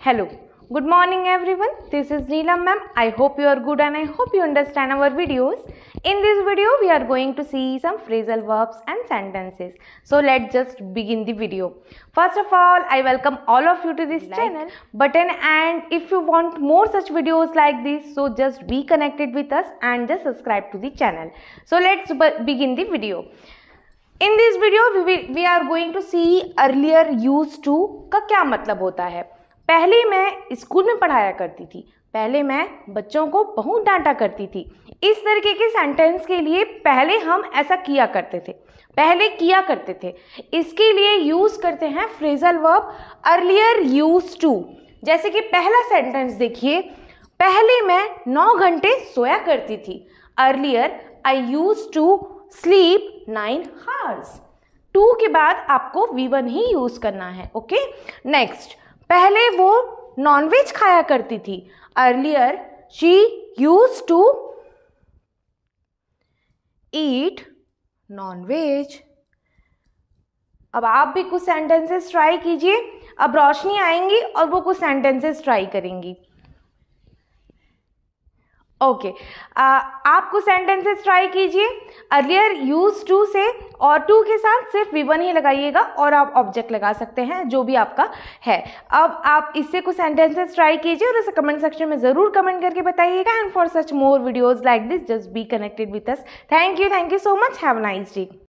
Hello. Good morning everyone. This is Neelam ma'am. I hope you are good and I hope you understand our videos. In this video we are going to see some phrasal verbs and sentences. So let's just begin the video. First of all I welcome all of you to this like channel button and if you want more such videos like this so just be connected with us and just subscribe to the channel. So let's begin the video. In this video we, we are going to see earlier used to का क्या मतलब होता है पहले मैं school में पढ़ाया करती थी पहले मैं बच्चों को बहुत डांटा करती थी इस तरीके के सेंटेंस के लिए पहले हम ऐसा किया करते थे पहले किया करते थे इसके लिए यूज़ करते हैं phrasal verb earlier use to जैसे कि पहला सेंटेंस देखिए पहले मैं नौ घंटे सोया करती थी earlier I use to sleep nine hours to के बाद आपको वी वन ही यूज़ करना है ओके नेक्स्ट पहले वो नॉनवेज खाया करती थी earlier she use to eat nonveg अब आप भी कुछ सेंटेंसेस ट्राई कीजिए अब रोशनी आएंगी और वो कुछ सेंटेंसेस ट्राई करेंगी ओके okay. uh, आप कुछ सेंटेंसेस ट्राई कीजिए अर्लियर यूज टू से और टू के साथ सिर्फ वी वन ही लगाइएगा और आप ऑब्जेक्ट लगा सकते हैं जो भी आपका है अब आप इससे कुछ सेंटेंसेस ट्राई कीजिए और उसे कमेंट सेक्शन में ज़रूर कमेंट करके बताइएगा and for such more videos like this just be connected with us thank you thank you so much have nice day